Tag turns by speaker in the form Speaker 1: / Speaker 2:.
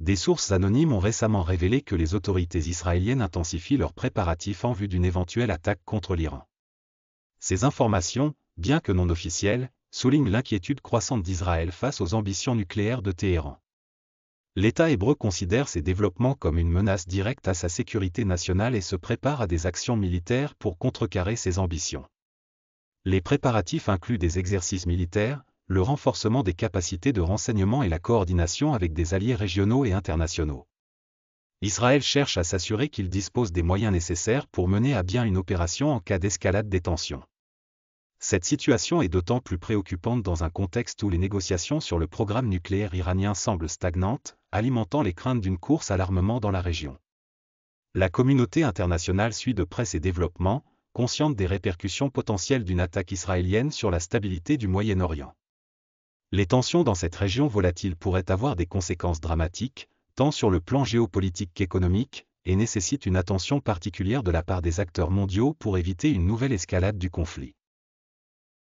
Speaker 1: Des sources anonymes ont récemment révélé que les autorités israéliennes intensifient leurs préparatifs en vue d'une éventuelle attaque contre l'Iran. Ces informations, bien que non officielles, soulignent l'inquiétude croissante d'Israël face aux ambitions nucléaires de Téhéran. L'État hébreu considère ces développements comme une menace directe à sa sécurité nationale et se prépare à des actions militaires pour contrecarrer ces ambitions. Les préparatifs incluent des exercices militaires, le renforcement des capacités de renseignement et la coordination avec des alliés régionaux et internationaux. Israël cherche à s'assurer qu'il dispose des moyens nécessaires pour mener à bien une opération en cas d'escalade des tensions. Cette situation est d'autant plus préoccupante dans un contexte où les négociations sur le programme nucléaire iranien semblent stagnantes, alimentant les craintes d'une course à l'armement dans la région. La communauté internationale suit de près ces développements, consciente des répercussions potentielles d'une attaque israélienne sur la stabilité du Moyen-Orient les tensions dans cette région volatile pourraient avoir des conséquences dramatiques, tant sur le plan géopolitique qu'économique, et nécessitent une attention particulière de la part des acteurs mondiaux pour éviter une nouvelle escalade du conflit.